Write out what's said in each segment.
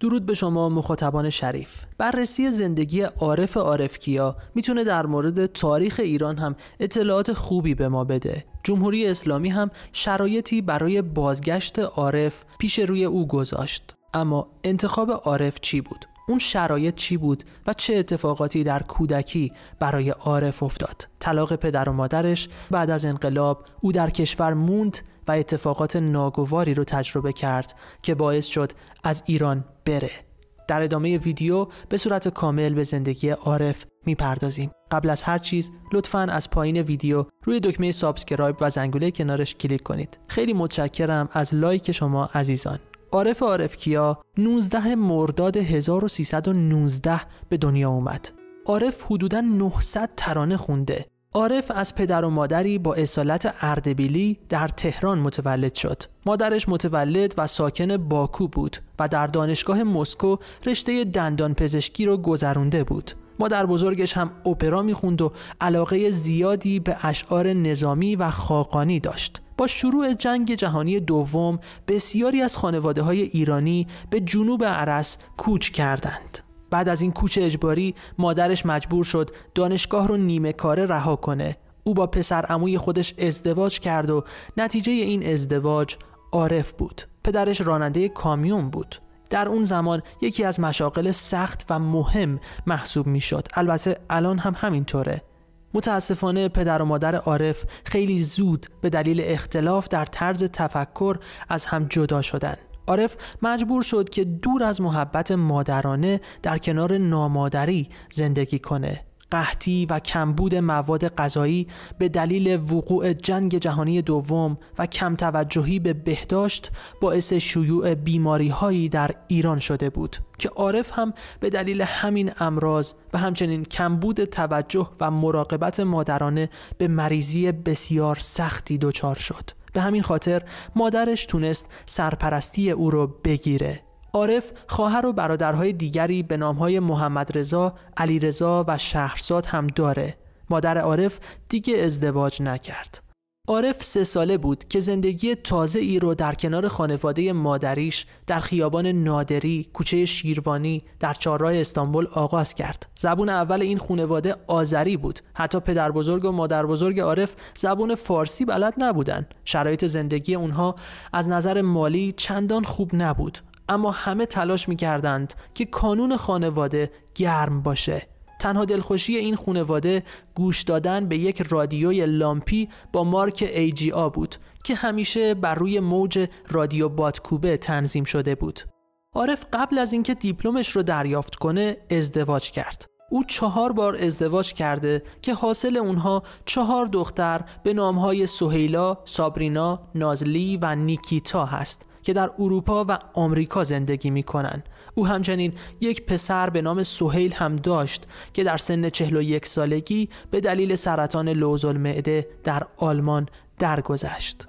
درود به شما مخاطبان شریف بررسی زندگی عارف عارفکیا میتونه در مورد تاریخ ایران هم اطلاعات خوبی به ما بده جمهوری اسلامی هم شرایطی برای بازگشت عارف پیش روی او گذاشت اما انتخاب عارف چی بود اون شرایط چی بود و چه اتفاقاتی در کودکی برای عارف افتاد طلاق پدر و مادرش بعد از انقلاب او در کشور موند و اتفاقات ناگواری رو تجربه کرد که باعث شد از ایران بره در ادامه ویدیو به صورت کامل به زندگی عارف میپردازیم قبل از هر چیز لطفا از پایین ویدیو روی دکمه سابسکرایب و زنگوله کنارش کلیک کنید خیلی متشکرم از لایک شما عزیزان عارف عارف کیا 19 مرداد 1319 به دنیا اومد عارف حدوداً 900 ترانه خونده عارف از پدر و مادری با اصالت اردبیلی در تهران متولد شد. مادرش متولد و ساکن باکو بود و در دانشگاه مسکو رشته دندان پزشکی را گذرونده بود. مادر بزرگش هم اپرا میخوند و علاقه زیادی به اشعار نظامی و خاقانی داشت. با شروع جنگ جهانی دوم بسیاری از خانواده های ایرانی به جنوب عرس کوچ کردند. بعد از این کوچ اجباری مادرش مجبور شد دانشگاه رو نیمه کاره رها کنه او با پسر خودش ازدواج کرد و نتیجه این ازدواج عارف بود پدرش راننده کامیون بود در اون زمان یکی از مشاغل سخت و مهم محسوب شد البته الان هم همینطوره متاسفانه پدر و مادر عارف خیلی زود به دلیل اختلاف در طرز تفکر از هم جدا شدن عارف مجبور شد که دور از محبت مادرانه در کنار نامادری زندگی کنه قحطی و کمبود مواد غذایی به دلیل وقوع جنگ جهانی دوم و کم توجهی به بهداشت باعث شیوع بیماری هایی در ایران شده بود که عارف هم به دلیل همین امراض و همچنین کمبود توجه و مراقبت مادرانه به مریضی بسیار سختی دچار شد به همین خاطر مادرش تونست سرپرستی او رو بگیره عارف خواهر و برادرهای دیگری به نامهای محمد رضا، علی رضا و شهرزاد هم داره. مادر عارف دیگه ازدواج نکرد. عارف سه ساله بود که زندگی تازه ای رو در کنار خانواده مادریش در خیابان نادری کوچه شیروانی در چهارراه استانبول آغاز کرد. زبون اول این خانواده آذری بود. حتی پدر بزرگ و مادر بزرگ عارف زبون فارسی بلد نبودند. شرایط زندگی اونها از نظر مالی چندان خوب نبود. اما همه تلاش میکردند که کانون خانواده گرم باشه تنها دلخوشی این خونواده گوش دادن به یک رادیوی لامپی با مارک آ بود که همیشه بر روی موج رادیو بادکوبه تنظیم شده بود. عارف قبل از اینکه دیپلمش رو دریافت کنه ازدواج کرد. او چهار بار ازدواج کرده که حاصل اونها چهار دختر به نامهای سهیلا، سابرینا، نازلی و نیکیتا هست که در اروپا و آمریکا زندگی می کنن. او همچنین یک پسر به نام سهیل هم داشت که در سن 41 سالگی به دلیل سرطان لوزالمعده در آلمان درگذشت.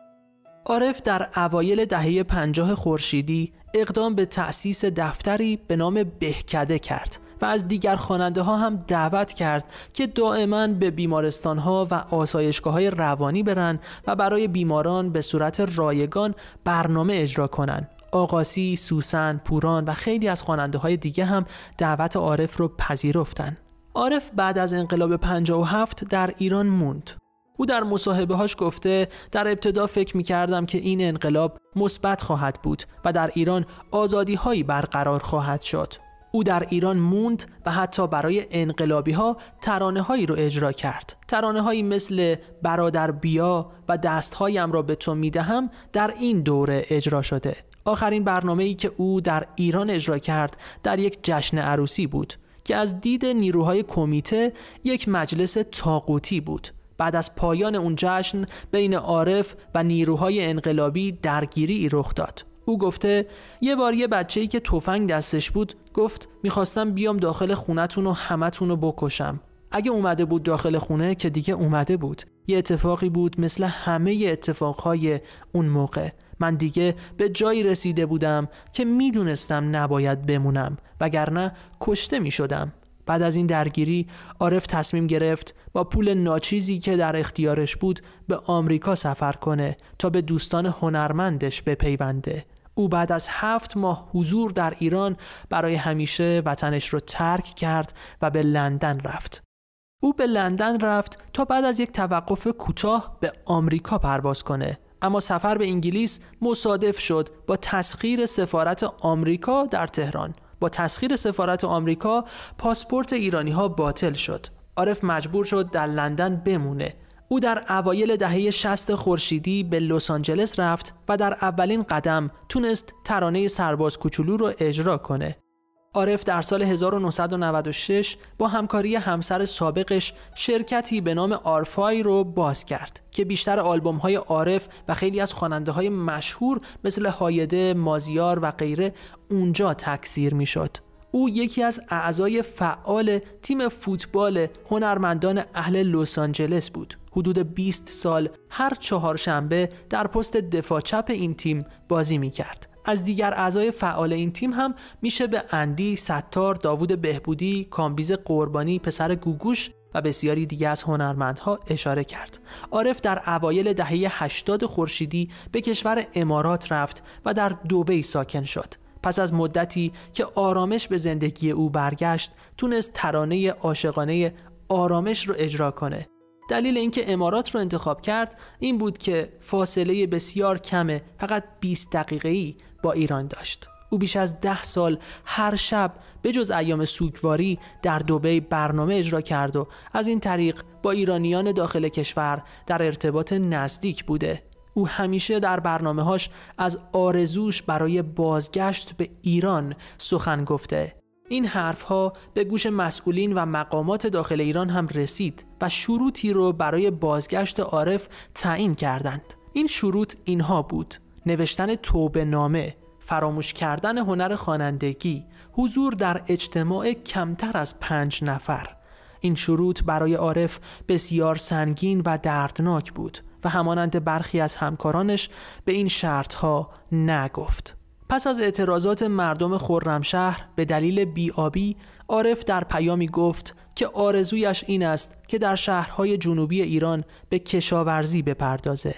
عارف در اوایل دهه 50 خورشیدی اقدام به تأسیس دفتری به نام بهکده کرد و از دیگر خواننده ها هم دعوت کرد که دائما به بیمارستان ها و آسایشگاه های روانی برن و برای بیماران به صورت رایگان برنامه اجرا کنند. آقاسی، سوسن، پوران و خیلی از خواننده های دیگه هم دعوت عارف رو پذیرفتن. عارف بعد از انقلاب 57 در ایران موند. او در مصاحبه هاش گفته در ابتدا فکر می کردم که این انقلاب مثبت خواهد بود و در ایران آزادی هایی برقرار خواهد شد او در ایران موند و حتی برای انقلابی ها ترانه هایی رو اجرا کرد ترانه هایی مثل برادر بیا و دستهایم را به تو دهم در این دوره اجرا شده آخرین برنامه ای که او در ایران اجرا کرد در یک جشن عروسی بود که از دید نیروهای کمیته یک مجلس تاقوتی بود بعد از پایان اون جشن بین عارف و نیروهای انقلابی درگیری رخ داد او گفته یه بار یه بچه ای که تفنگ دستش بود گفت میخواستم بیام داخل خونتون و همتون رو بکشم اگه اومده بود داخل خونه که دیگه اومده بود یه اتفاقی بود مثل همه اتفاقهای اون موقع من دیگه به جایی رسیده بودم که میدونستم نباید بمونم وگرنه کشته میشدم بعد از این درگیری عارف تصمیم گرفت با پول ناچیزی که در اختیارش بود به آمریکا سفر کنه تا به دوستان هنرمندش بپیونده او بعد از هفت ماه حضور در ایران برای همیشه وطنش را ترک کرد و به لندن رفت. او به لندن رفت تا بعد از یک توقف کوتاه به آمریکا پرواز کنه اما سفر به انگلیس مصادف شد با تسخیر سفارت آمریکا در تهران با تسخیر سفارت آمریکا پاسپورت ایرانی ها باطل شد عارف مجبور شد در لندن بمونه او در اوایل دهه 60 خورشیدی به لس آنجلس رفت و در اولین قدم تونست ترانه سرباز کوچولو رو اجرا کنه. عارف در سال 1996 با همکاری همسر سابقش شرکتی به نام آرفای رو باز کرد که بیشتر آلبوم های عارف و خیلی از خواننده های مشهور مثل هایده، مازیار و غیره اونجا تکثیر می شد. او یکی از اعضای فعال تیم فوتبال هنرمندان اهل لس آنجلس بود. حدود 20 سال هر چهارشنبه در پست دفاع چپ این تیم بازی می کرد. از دیگر اعضای فعال این تیم هم میشه به اندی، ستار، داوود بهبودی، کامبیز قربانی، پسر گوگوش و بسیاری دیگر از هنرمندها اشاره کرد. عارف در اوایل دهه 80 خورشیدی به کشور امارات رفت و در دوبی ساکن شد. پس از مدتی که آرامش به زندگی او برگشت تونست ترانه عاشقانه آرامش رو اجرا کنه دلیل اینکه امارات رو انتخاب کرد این بود که فاصله بسیار کمه فقط 20 دقیقه ای با ایران داشت او بیش از ده سال هر شب به جز ایام سوگواری در دوبه برنامه اجرا کرد و از این طریق با ایرانیان داخل کشور در ارتباط نزدیک بوده او همیشه در برنامه هاش از آرزوش برای بازگشت به ایران سخن گفته. این حرفها به گوش مسئولین و مقامات داخل ایران هم رسید و شروطی رو برای بازگشت عارف تعیین کردند. این شروط اینها بود: نوشتن توبه نامه، فراموش کردن هنر خوانندگی، حضور در اجتماع کمتر از پنج نفر. این شروط برای عارف بسیار سنگین و دردناک بود و همانند برخی از همکارانش به این شرطها نگفت. پس از اعتراضات مردم خرمشهر به دلیل بیابی عارف در پیامی گفت که آرزویش این است که در شهرهای جنوبی ایران به کشاورزی بپردازه.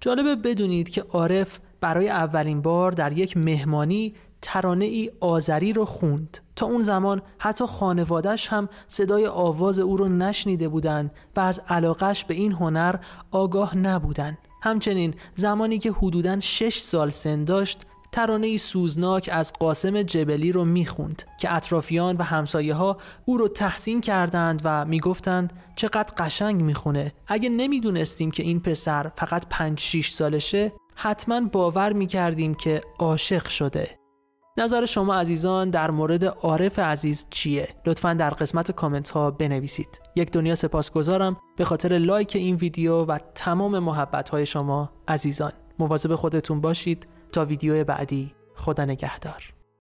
جالبه بدونید که عارف برای اولین بار در یک مهمانی ترانه ای آذری رو خوند تا اون زمان حتی خانوادش هم صدای آواز او رو نشنیده بودند و از علاقش به این هنر آگاه نبودند همچنین زمانی که حدوداً شش سال سن داشت ترانه ای سوزناک از قاسم جبلی رو میخوند که اطرافیان و همسایه ها او رو تحسین کردند و میگفتند چقدر قشنگ میخونه اگه نمیدونستیم که این پسر فقط 5 6 سالشه حتما باور میکردیم که عاشق شده نظر شما عزیزان در مورد عارف عزیز چیه لطفا در قسمت کامنت ها بنویسید یک دنیا سپاسگزارم به خاطر لایک این ویدیو و تمام محبت های شما عزیزان مواظب خودتون باشید تا ویدیو بعدی خدا نگهدار